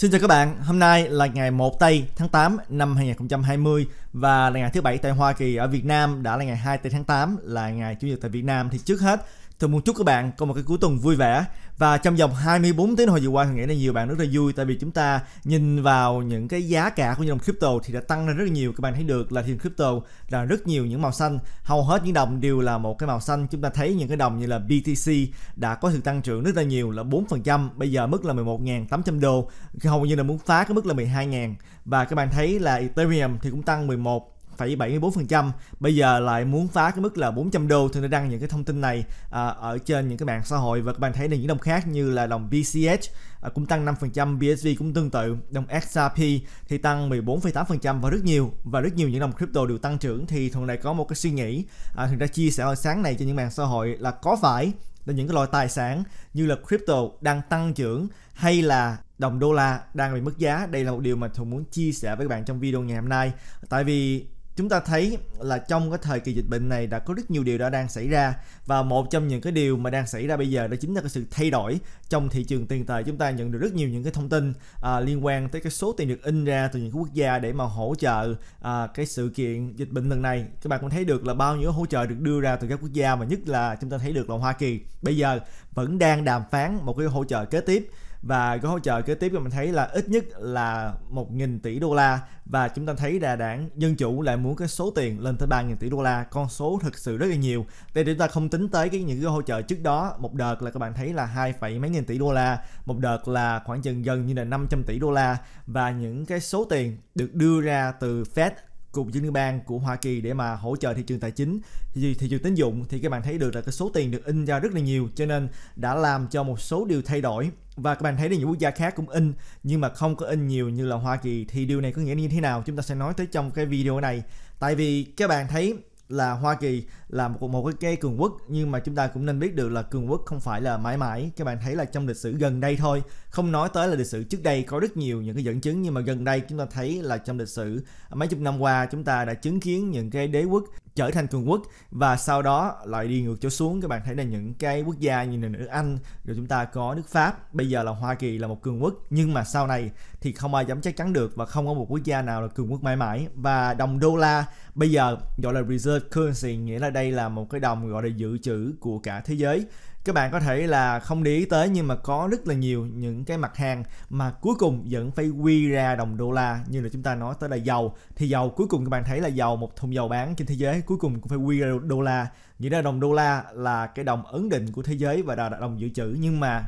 Xin chào các bạn, hôm nay là ngày 1 tây tháng 8 năm 2020 và là ngày thứ bảy tại Hoa Kỳ ở Việt Nam đã là ngày 2 tây tháng 8 là ngày Chủ nhật tại Việt Nam thì trước hết Tôi muốn chúc các bạn có một cái cuối tuần vui vẻ và trong vòng 24 tiếng hồi vừa qua thì nghĩ là nhiều bạn rất là vui tại vì chúng ta nhìn vào những cái giá cả của những đồng crypto thì đã tăng lên rất là nhiều các bạn thấy được là thị trường crypto là rất nhiều những màu xanh hầu hết những đồng đều là một cái màu xanh chúng ta thấy những cái đồng như là BTC đã có sự tăng trưởng rất là nhiều là 4% bây giờ mức là 11.800 đô hầu như là muốn phá cái mức là 12.000 và các bạn thấy là Ethereum thì cũng tăng 11 1,74%. Bây giờ lại muốn phá cái mức là 400 đô thì nó đăng những cái thông tin này à, ở trên những cái mạng xã hội và các bạn thấy là những đồng khác như là đồng BCH à, cũng tăng 5%, BSV cũng tương tự, đồng XRP thì tăng 14,8% và rất nhiều và rất nhiều những đồng crypto đều tăng trưởng thì thường này có một cái suy nghĩ à, thường ra chia sẻ hồi sáng này trên những mạng xã hội là có phải là những cái loại tài sản như là crypto đang tăng trưởng hay là đồng đô la đang bị mất giá đây là một điều mà thường muốn chia sẻ với các bạn trong video ngày hôm nay tại vì chúng ta thấy là trong cái thời kỳ dịch bệnh này đã có rất nhiều điều đã đang xảy ra và một trong những cái điều mà đang xảy ra bây giờ đó chính là cái sự thay đổi trong thị trường tiền tệ chúng ta nhận được rất nhiều những cái thông tin à, liên quan tới cái số tiền được in ra từ những cái quốc gia để mà hỗ trợ à, cái sự kiện dịch bệnh lần này các bạn cũng thấy được là bao nhiêu hỗ trợ được đưa ra từ các quốc gia mà nhất là chúng ta thấy được là Hoa Kỳ bây giờ vẫn đang đàm phán một cái hỗ trợ kế tiếp và gói hỗ trợ kế tiếp mà mình thấy là ít nhất là 1.000 tỷ đô la và chúng ta thấy là đảng Dân Chủ lại muốn cái số tiền lên tới 3.000 tỷ đô la con số thực sự rất là nhiều để chúng ta không tính tới cái những gói hỗ trợ trước đó một đợt là các bạn thấy là hai phẩy mấy nghìn tỷ đô la một đợt là khoảng chừng gần như là 500 tỷ đô la và những cái số tiền được đưa ra từ Fed cục dự trữ bang của Hoa Kỳ để mà hỗ trợ thị trường tài chính thì thị trường tín dụng thì các bạn thấy được là cái số tiền được in ra rất là nhiều cho nên đã làm cho một số điều thay đổi và các bạn thấy là những quốc gia khác cũng in nhưng mà không có in nhiều như là Hoa Kỳ thì điều này có nghĩa như thế nào chúng ta sẽ nói tới trong cái video này tại vì các bạn thấy là Hoa Kỳ là một một cái, cái cường quốc nhưng mà chúng ta cũng nên biết được là cường quốc không phải là mãi mãi các bạn thấy là trong lịch sử gần đây thôi không nói tới là lịch sử trước đây có rất nhiều những cái dẫn chứng nhưng mà gần đây chúng ta thấy là trong lịch sử mấy chục năm qua chúng ta đã chứng kiến những cái đế quốc trở thành cường quốc và sau đó lại đi ngược trở xuống các bạn thấy là những cái quốc gia như là nước Anh rồi chúng ta có nước Pháp bây giờ là Hoa Kỳ là một cường quốc nhưng mà sau này thì không ai dám chắc chắn được và không có một quốc gia nào là cường quốc mãi mãi và đồng đô la bây giờ gọi là reserve currency nghĩa là đây là một cái đồng gọi là dự trữ của cả thế giới các bạn có thể là không để ý tới nhưng mà có rất là nhiều những cái mặt hàng mà cuối cùng vẫn phải quy ra đồng đô la như là chúng ta nói tới là dầu thì dầu cuối cùng các bạn thấy là dầu một thùng dầu bán trên thế giới cuối cùng cũng phải quy ra đô la nghĩa là đồng đô la là cái đồng ấn định của thế giới và là đồng dự trữ nhưng mà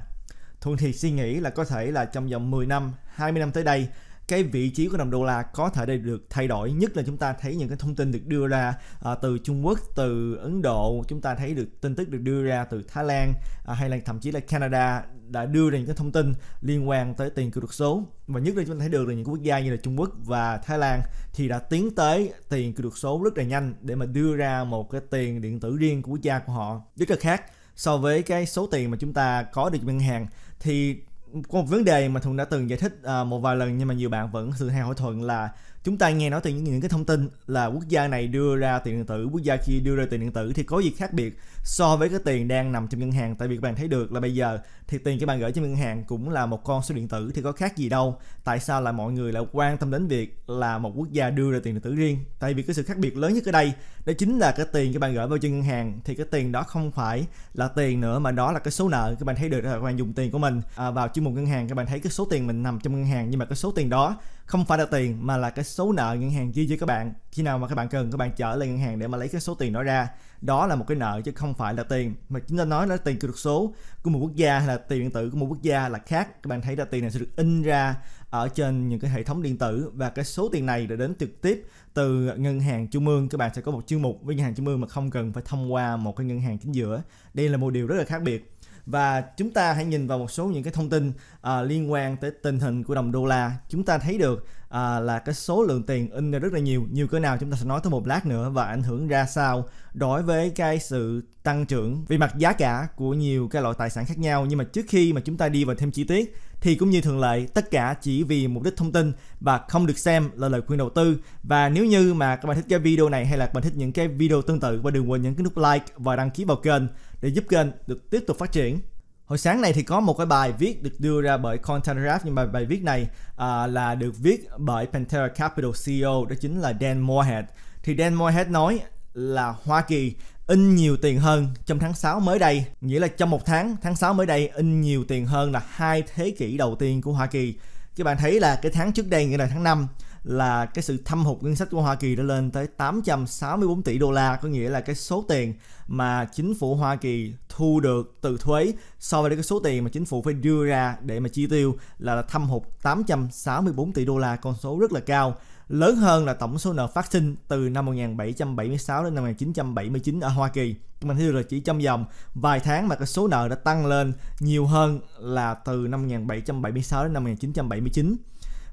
thuận thì suy nghĩ là có thể là trong vòng 10 năm 20 năm tới đây cái vị trí của đồng đô la có thể được thay đổi nhất là chúng ta thấy những cái thông tin được đưa ra à, từ Trung Quốc từ Ấn Độ chúng ta thấy được tin tức được đưa ra từ Thái Lan à, hay là thậm chí là Canada đã đưa ra những cái thông tin liên quan tới tiền kỹ thuật số và nhất là chúng ta thấy được là những quốc gia như là Trung Quốc và Thái Lan thì đã tiến tới tiền kỹ thuật số rất là nhanh để mà đưa ra một cái tiền điện tử riêng của quốc gia của họ rất là khác so với cái số tiền mà chúng ta có được ngân hàng thì có một vấn đề mà thuận đã từng giải thích uh, một vài lần nhưng mà nhiều bạn vẫn sự hay hỏi thuận là chúng ta nghe nói từ những, những cái thông tin là quốc gia này đưa ra tiền điện tử quốc gia kia đưa ra tiền điện tử thì có gì khác biệt so với cái tiền đang nằm trong ngân hàng tại vì các bạn thấy được là bây giờ thì tiền các bạn gửi trong ngân hàng cũng là một con số điện tử thì có khác gì đâu tại sao là mọi người lại quan tâm đến việc là một quốc gia đưa ra tiền điện tử riêng tại vì cái sự khác biệt lớn nhất ở đây đó chính là cái tiền các bạn gửi vào trong ngân hàng thì cái tiền đó không phải là tiền nữa mà đó là cái số nợ các bạn thấy được là các bạn dùng tiền của mình à, vào chương chuyên mục ngân hàng các bạn thấy cái số tiền mình nằm trong ngân hàng nhưng mà cái số tiền đó không phải là tiền mà là cái số nợ ngân hàng ghi cho các bạn khi nào mà các bạn cần các bạn trở lại ngân hàng để mà lấy cái số tiền đó ra đó là một cái nợ chứ không phải là tiền mà chúng ta nói là tiền kỹ thuật số của một quốc gia hay là tiền điện tử của một quốc gia là khác các bạn thấy là tiền này sẽ được in ra ở trên những cái hệ thống điện tử và cái số tiền này đã đến trực tiếp từ ngân hàng trung ương các bạn sẽ có một chương mục với ngân hàng trung ương mà không cần phải thông qua một cái ngân hàng chính giữa đây là một điều rất là khác biệt và chúng ta hãy nhìn vào một số những cái thông tin à, liên quan tới tình hình của đồng đô la chúng ta thấy được à, là cái số lượng tiền in ra rất là nhiều nhiều cỡ nào chúng ta sẽ nói tới một lát nữa và ảnh hưởng ra sao đối với cái sự tăng trưởng về mặt giá cả của nhiều cái loại tài sản khác nhau nhưng mà trước khi mà chúng ta đi vào thêm chi tiết thì cũng như thường lệ tất cả chỉ vì mục đích thông tin và không được xem là lời khuyên đầu tư và nếu như mà các bạn thích cái video này hay là các bạn thích những cái video tương tự và đừng quên nhấn cái nút like và đăng ký vào kênh để giúp kênh được tiếp tục phát triển hồi sáng này thì có một cái bài viết được đưa ra bởi Content Graph nhưng mà bài viết này à, là được viết bởi Pantera Capital CEO đó chính là Dan Moorhead thì Dan Moorhead nói là Hoa Kỳ in nhiều tiền hơn trong tháng 6 mới đây, nghĩa là trong một tháng, tháng 6 mới đây in nhiều tiền hơn là hai thế kỷ đầu tiên của Hoa Kỳ. Các bạn thấy là cái tháng trước đây nghĩa là tháng 5 là cái sự thâm hụt ngân sách của Hoa Kỳ đã lên tới 864 tỷ đô la, có nghĩa là cái số tiền mà chính phủ Hoa Kỳ thu được từ thuế so với cái số tiền mà chính phủ phải đưa ra để mà chi tiêu là thâm hụt 864 tỷ đô la, con số rất là cao lớn hơn là tổng số nợ phát sinh từ năm 1776 đến năm 1979 ở Hoa Kỳ. Mình thấy được là chỉ trong vòng vài tháng mà cái số nợ đã tăng lên nhiều hơn là từ năm 1776 đến năm 1979.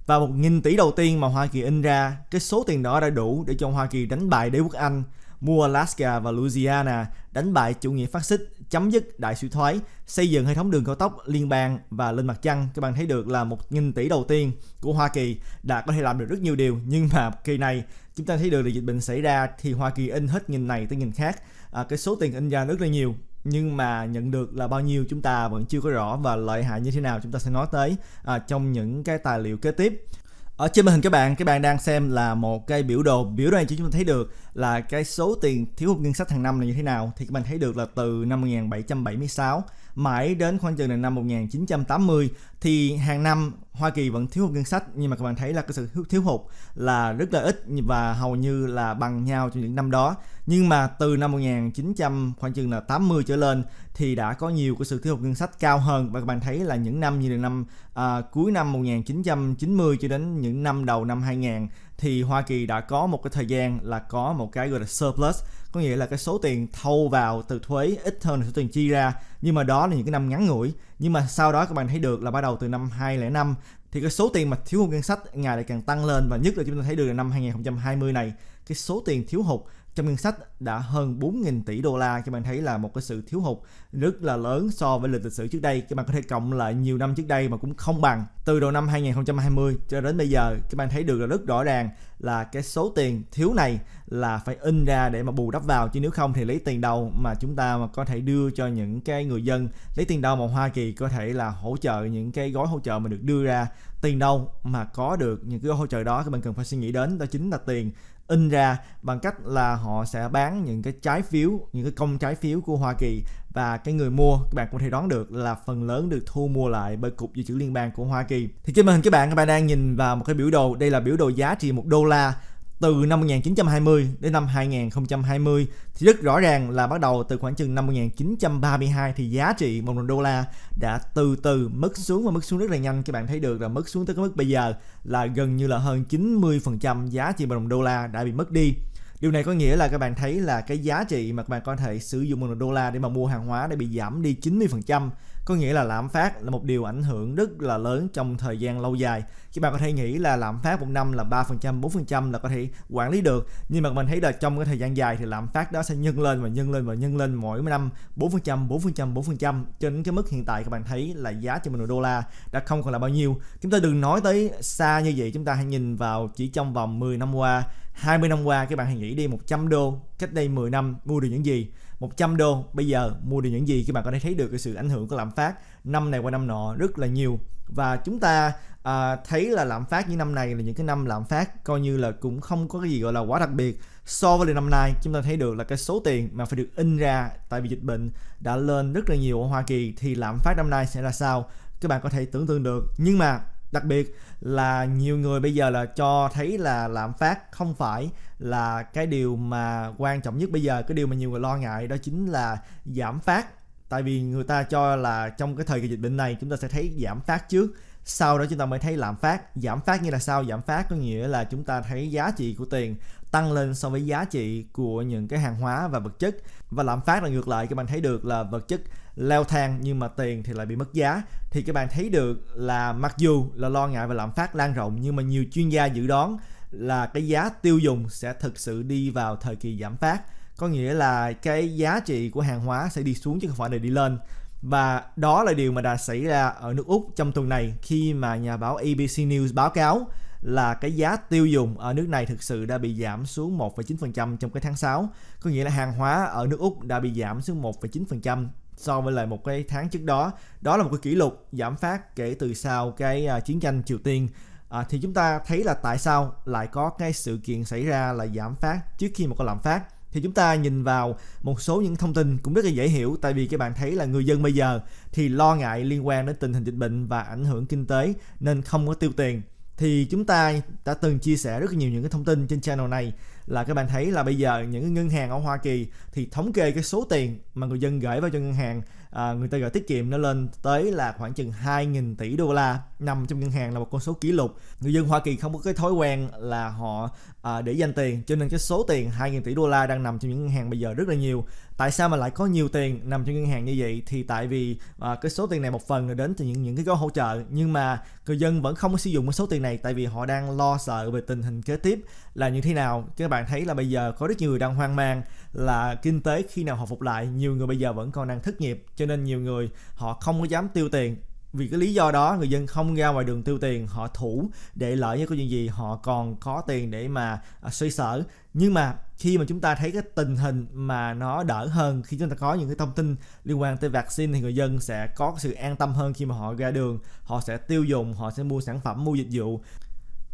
Và một nghìn tỷ đầu tiên mà Hoa Kỳ in ra, cái số tiền đó đã đủ để cho Hoa Kỳ đánh bại đế quốc Anh mua Alaska và Louisiana, đánh bại chủ nghĩa phát xít, chấm dứt đại suy thoái, xây dựng hệ thống đường cao tốc liên bang và lên mặt trăng. Các bạn thấy được là một nghìn tỷ đầu tiên của Hoa Kỳ đã có thể làm được rất nhiều điều nhưng mà kỳ này chúng ta thấy được là dịch bệnh xảy ra thì Hoa Kỳ in hết nghìn này tới nghìn khác à, cái số tiền in ra rất là nhiều nhưng mà nhận được là bao nhiêu chúng ta vẫn chưa có rõ và lợi hại như thế nào chúng ta sẽ nói tới à, trong những cái tài liệu kế tiếp ở trên màn hình các bạn các bạn đang xem là một cái biểu đồ biểu đồ này chỉ chúng ta thấy được là cái số tiền thiếu hụt ngân sách hàng năm là như thế nào thì các bạn thấy được là từ năm 1776 mãi đến khoảng chừng là năm 1980 thì hàng năm Hoa Kỳ vẫn thiếu hụt ngân sách nhưng mà các bạn thấy là cái sự thiếu hụt là rất là ít và hầu như là bằng nhau trong những năm đó nhưng mà từ năm 1900 khoảng chừng là 80 trở lên thì đã có nhiều cái sự thiếu hụt ngân sách cao hơn và các bạn thấy là những năm như là năm à, cuối năm 1990 cho đến những năm đầu năm 2000 thì Hoa Kỳ đã có một cái thời gian là có một cái gọi là surplus có nghĩa là cái số tiền thâu vào từ thuế ít hơn số tiền chi ra nhưng mà đó là những cái năm ngắn ngủi nhưng mà sau đó các bạn thấy được là bắt đầu từ năm 2005 thì cái số tiền mà thiếu hụt ngân sách ngày lại càng tăng lên và nhất là chúng ta thấy được là năm 2020 này cái số tiền thiếu hụt trong ngân sách đã hơn 4.000 tỷ đô la các bạn thấy là một cái sự thiếu hụt rất là lớn so với lịch sử trước đây các bạn có thể cộng lại nhiều năm trước đây mà cũng không bằng từ đầu năm 2020 cho đến bây giờ các bạn thấy được là rất rõ ràng là cái số tiền thiếu này là phải in ra để mà bù đắp vào chứ nếu không thì lấy tiền đâu mà chúng ta mà có thể đưa cho những cái người dân lấy tiền đâu mà Hoa Kỳ có thể là hỗ trợ những cái gói hỗ trợ mà được đưa ra tiền đâu mà có được những cái gói hỗ trợ đó các bạn cần phải suy nghĩ đến đó chính là tiền in ra bằng cách là họ sẽ bán những cái trái phiếu những cái công trái phiếu của Hoa Kỳ và cái người mua các bạn cũng thể đoán được là phần lớn được thu mua lại bởi cục dự trữ liên bang của Hoa Kỳ thì trên màn hình các bạn các bạn đang nhìn vào một cái biểu đồ đây là biểu đồ giá trị một đô la từ năm 1920 đến năm 2020 thì rất rõ ràng là bắt đầu từ khoảng chừng năm 1932 thì giá trị một đồng đô la đã từ từ mất xuống và mất xuống rất là nhanh các bạn thấy được là mất xuống tới cái mức bây giờ là gần như là hơn 90% giá trị một đồng đô la đã bị mất đi Điều này có nghĩa là các bạn thấy là cái giá trị mà các bạn có thể sử dụng một đồng đô la để mà mua hàng hóa đã bị giảm đi 90% có nghĩa là lạm phát là một điều ảnh hưởng rất là lớn trong thời gian lâu dài các bạn có thể nghĩ là lạm phát một năm là 3% 4% là có thể quản lý được nhưng mà mình thấy là trong cái thời gian dài thì lạm phát đó sẽ nhân lên và nhân lên và nhân lên mỗi năm 4% 4% 4% trên cái mức hiện tại các bạn thấy là giá cho mình đô la đã không còn là bao nhiêu chúng ta đừng nói tới xa như vậy chúng ta hãy nhìn vào chỉ trong vòng 10 năm qua 20 năm qua các bạn hãy nghĩ đi 100 đô cách đây 10 năm mua được những gì 100 đô bây giờ mua được những gì các bạn có thể thấy được cái sự ảnh hưởng của lạm phát năm này qua năm nọ rất là nhiều và chúng ta à, thấy là lạm phát những năm này là những cái năm lạm phát coi như là cũng không có cái gì gọi là quá đặc biệt so với năm nay chúng ta thấy được là cái số tiền mà phải được in ra tại vì dịch bệnh đã lên rất là nhiều ở Hoa Kỳ thì lạm phát năm nay sẽ ra sao các bạn có thể tưởng tượng được nhưng mà đặc biệt là nhiều người bây giờ là cho thấy là lạm phát không phải là cái điều mà quan trọng nhất bây giờ cái điều mà nhiều người lo ngại đó chính là giảm phát tại vì người ta cho là trong cái thời kỳ dịch bệnh này chúng ta sẽ thấy giảm phát trước sau đó chúng ta mới thấy lạm phát giảm phát như là sao giảm phát có nghĩa là chúng ta thấy giá trị của tiền tăng lên so với giá trị của những cái hàng hóa và vật chất và lạm phát là ngược lại các bạn thấy được là vật chất leo thang nhưng mà tiền thì lại bị mất giá thì các bạn thấy được là mặc dù là lo ngại về lạm phát lan rộng nhưng mà nhiều chuyên gia dự đoán là cái giá tiêu dùng sẽ thực sự đi vào thời kỳ giảm phát có nghĩa là cái giá trị của hàng hóa sẽ đi xuống chứ không phải là đi lên và đó là điều mà đã xảy ra ở nước Úc trong tuần này khi mà nhà báo ABC News báo cáo là cái giá tiêu dùng ở nước này thực sự đã bị giảm xuống 1,9% trong cái tháng 6, có nghĩa là hàng hóa ở nước Úc đã bị giảm xuống 1,9% so với lại một cái tháng trước đó đó là một cái kỷ lục giảm phát kể từ sau cái uh, chiến tranh Triều Tiên à, thì chúng ta thấy là tại sao lại có cái sự kiện xảy ra là giảm phát trước khi mà có lạm phát thì chúng ta nhìn vào một số những thông tin cũng rất là dễ hiểu tại vì các bạn thấy là người dân bây giờ thì lo ngại liên quan đến tình hình dịch bệnh và ảnh hưởng kinh tế nên không có tiêu tiền thì chúng ta đã từng chia sẻ rất nhiều những cái thông tin trên channel này là các bạn thấy là bây giờ những ngân hàng ở Hoa Kỳ thì thống kê cái số tiền mà người dân gửi vào cho ngân hàng à, người ta gửi tiết kiệm nó lên tới là khoảng chừng 2.000 tỷ đô la nằm trong ngân hàng là một con số kỷ lục người dân Hoa Kỳ không có cái thói quen là họ à, để dành tiền cho nên cái số tiền 2.000 tỷ đô la đang nằm trong những ngân hàng bây giờ rất là nhiều tại sao mà lại có nhiều tiền nằm trong ngân hàng như vậy thì tại vì à, cái số tiền này một phần là đến từ những những cái gói hỗ trợ nhưng mà người dân vẫn không có sử dụng cái số tiền này tại vì họ đang lo sợ về tình hình kế tiếp là như thế nào các bạn thấy là bây giờ có rất nhiều người đang hoang mang là kinh tế khi nào hồi phục lại nhiều người bây giờ vẫn còn đang thất nghiệp cho nên nhiều người họ không có dám tiêu tiền vì cái lý do đó người dân không ra ngoài đường tiêu tiền họ thủ để lợi như có chuyện gì họ còn có tiền để mà à, xoay sở nhưng mà khi mà chúng ta thấy cái tình hình mà nó đỡ hơn khi chúng ta có những cái thông tin liên quan tới vaccine thì người dân sẽ có sự an tâm hơn khi mà họ ra đường họ sẽ tiêu dùng họ sẽ mua sản phẩm mua dịch vụ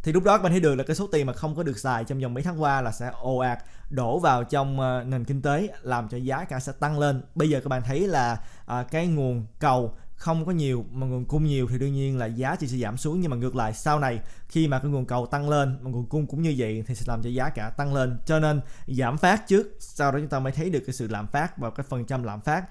thì lúc đó các bạn thấy được là cái số tiền mà không có được xài trong vòng mấy tháng qua là sẽ ồ ạt đổ vào trong ờ, nền kinh tế làm cho giá cả sẽ tăng lên bây giờ các bạn thấy là à, cái nguồn cầu không có nhiều mà nguồn cung nhiều thì đương nhiên là giá chỉ sẽ giảm xuống nhưng mà ngược lại sau này khi mà cái nguồn cầu tăng lên mà nguồn cung cũng như vậy thì sẽ làm cho giá cả tăng lên cho nên giảm phát trước sau đó chúng ta mới thấy được cái sự lạm phát và cái phần trăm lạm phát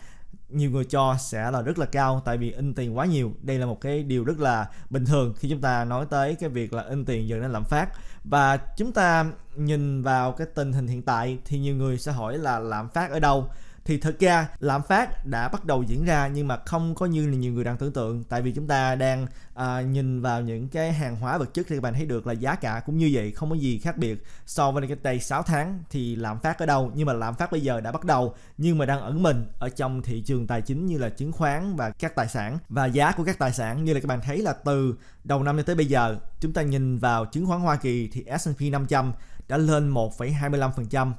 nhiều người cho sẽ là rất là cao tại vì in tiền quá nhiều đây là một cái điều rất là bình thường khi chúng ta nói tới cái việc là in tiền dần nên lạm phát và chúng ta nhìn vào cái tình hình hiện tại thì nhiều người sẽ hỏi là lạm phát ở đâu thì thật ra lạm phát đã bắt đầu diễn ra nhưng mà không có như là nhiều người đang tưởng tượng tại vì chúng ta đang à, nhìn vào những cái hàng hóa vật chất thì các bạn thấy được là giá cả cũng như vậy không có gì khác biệt so với cái tay 6 tháng thì lạm phát ở đâu nhưng mà lạm phát bây giờ đã bắt đầu nhưng mà đang ẩn mình ở trong thị trường tài chính như là chứng khoán và các tài sản và giá của các tài sản như là các bạn thấy là từ đầu năm cho tới bây giờ chúng ta nhìn vào chứng khoán Hoa Kỳ thì S&P 500 đã lên 1,25%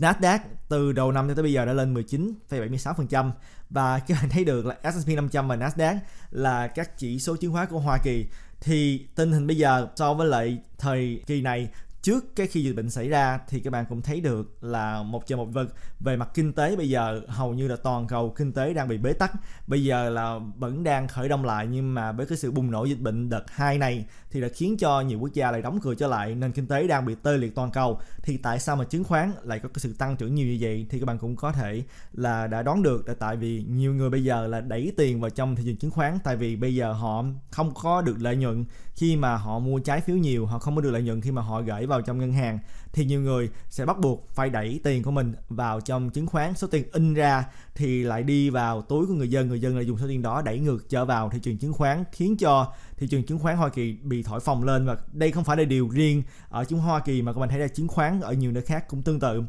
Nasdaq từ đầu năm tới bây giờ đã lên 19,76% và các bạn thấy được là S&P 500 và Nasdaq là các chỉ số chứng khoán của Hoa Kỳ thì tình hình bây giờ so với lại thời kỳ này trước cái khi dịch bệnh xảy ra thì các bạn cũng thấy được là một trời một vực về mặt kinh tế bây giờ hầu như là toàn cầu kinh tế đang bị bế tắc bây giờ là vẫn đang khởi động lại nhưng mà với cái sự bùng nổ dịch bệnh đợt hai này thì đã khiến cho nhiều quốc gia lại đóng cửa trở lại nền kinh tế đang bị tê liệt toàn cầu thì tại sao mà chứng khoán lại có cái sự tăng trưởng nhiều như vậy thì các bạn cũng có thể là đã đoán được là tại vì nhiều người bây giờ là đẩy tiền vào trong thị trường chứng khoán tại vì bây giờ họ không có được lợi nhuận khi mà họ mua trái phiếu nhiều họ không có được lợi nhuận khi mà họ gửi vào trong ngân hàng thì nhiều người sẽ bắt buộc phải đẩy tiền của mình vào trong chứng khoán số tiền in ra thì lại đi vào túi của người dân người dân lại dùng số tiền đó đẩy ngược trở vào thị trường chứng khoán khiến cho thị trường chứng khoán Hoa Kỳ bị thổi phồng lên và đây không phải là điều riêng ở chứng khoán Hoa Kỳ mà các bạn thấy là chứng khoán ở nhiều nơi khác cũng tương tự.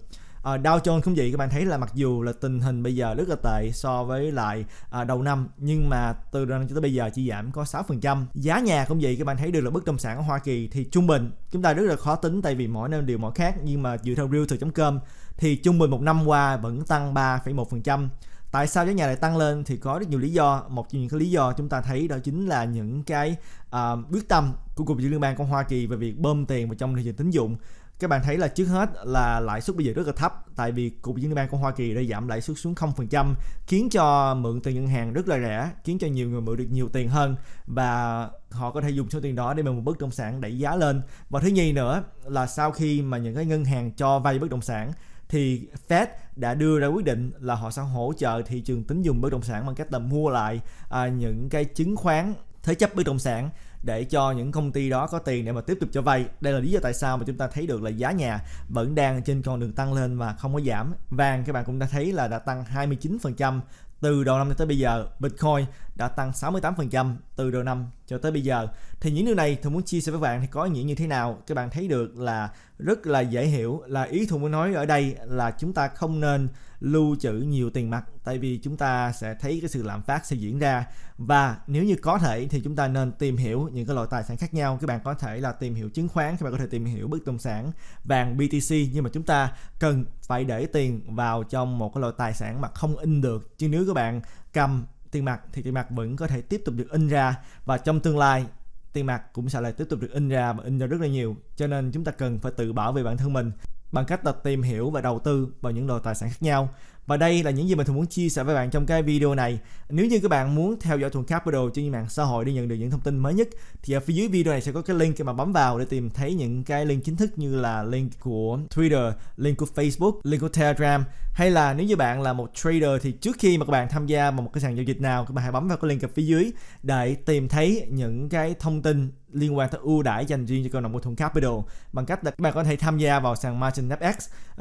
À, Dow Jones cũng vậy các bạn thấy là mặc dù là tình hình bây giờ rất là tệ so với lại à, đầu năm nhưng mà từ đầu năm cho tới bây giờ chỉ giảm có 6%. Giá nhà cũng vậy các bạn thấy được là bất động sản ở Hoa Kỳ thì trung bình chúng ta rất là khó tính tại vì mỗi năm đều mỗi khác nhưng mà dựa theo Realtor.com thì trung bình một năm qua vẫn tăng 3,1% tại sao giá nhà lại tăng lên thì có rất nhiều lý do một trong những cái lý do chúng ta thấy đó chính là những cái uh, quyết tâm của cục dự trữ liên bang của Hoa Kỳ về việc bơm tiền vào trong thị trường tín dụng các bạn thấy là trước hết là lãi suất bây giờ rất là thấp tại vì cục dự trữ bang của Hoa Kỳ đã giảm lãi suất xuống 0% khiến cho mượn tiền ngân hàng rất là rẻ khiến cho nhiều người mượn được nhiều tiền hơn và họ có thể dùng số tiền đó để mua một bất động sản đẩy giá lên và thứ nhì nữa là sau khi mà những cái ngân hàng cho vay bất động sản thì Fed đã đưa ra quyết định là họ sẽ hỗ trợ thị trường tín dụng bất động sản bằng cách là mua lại à, những cái chứng khoán thế chấp bất động sản để cho những công ty đó có tiền để mà tiếp tục cho vay đây là lý do tại sao mà chúng ta thấy được là giá nhà vẫn đang trên con đường tăng lên và không có giảm vàng các bạn cũng đã thấy là đã tăng 29% từ đầu năm tới bây giờ, Bitcoin đã tăng 68% từ đầu năm cho tới bây giờ. Thì những điều này tôi muốn chia sẻ với bạn thì có ý nghĩa như thế nào? Các bạn thấy được là rất là dễ hiểu là ý tôi muốn nói ở đây là chúng ta không nên lưu trữ nhiều tiền mặt tại vì chúng ta sẽ thấy cái sự lạm phát sẽ diễn ra và nếu như có thể thì chúng ta nên tìm hiểu những cái loại tài sản khác nhau các bạn có thể là tìm hiểu chứng khoán các bạn có thể tìm hiểu bất động sản vàng BTC nhưng mà chúng ta cần phải để tiền vào trong một cái loại tài sản mà không in được chứ nếu các bạn cầm tiền mặt thì tiền mặt vẫn có thể tiếp tục được in ra và trong tương lai tiền mặt cũng sẽ lại tiếp tục được in ra và in ra rất là nhiều cho nên chúng ta cần phải tự bảo vệ bản thân mình bằng cách là tìm hiểu và đầu tư vào những loại tài sản khác nhau và đây là những gì mình thường muốn chia sẻ với bạn trong cái video này. Nếu như các bạn muốn theo dõi Thuần Capital trên mạng xã hội để nhận được những thông tin mới nhất thì ở phía dưới video này sẽ có cái link mà bấm vào để tìm thấy những cái link chính thức như là link của Twitter, link của Facebook, link của Telegram hay là nếu như bạn là một trader thì trước khi mà các bạn tham gia vào một cái sàn giao dịch nào các bạn hãy bấm vào cái link ở phía dưới để tìm thấy những cái thông tin liên quan tới ưu đãi dành riêng cho cộng đồng của Thuận Capital bằng cách là các bạn có thể tham gia vào sàn Margin FX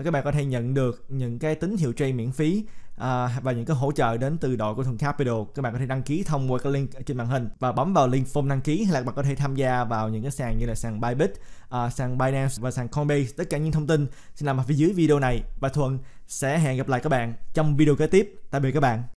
các bạn có thể nhận được những cái tín hiệu trade miễn phí À, và những cái hỗ trợ đến từ đội của Thuần Capital các bạn có thể đăng ký thông qua cái link trên màn hình và bấm vào link form đăng ký hay là bạn có thể tham gia vào những cái sàn như là sàn Bybit, à, sàn Binance và sàn Coinbase tất cả những thông tin sẽ nằm ở phía dưới video này và Thuận sẽ hẹn gặp lại các bạn trong video kế tiếp tạm biệt các bạn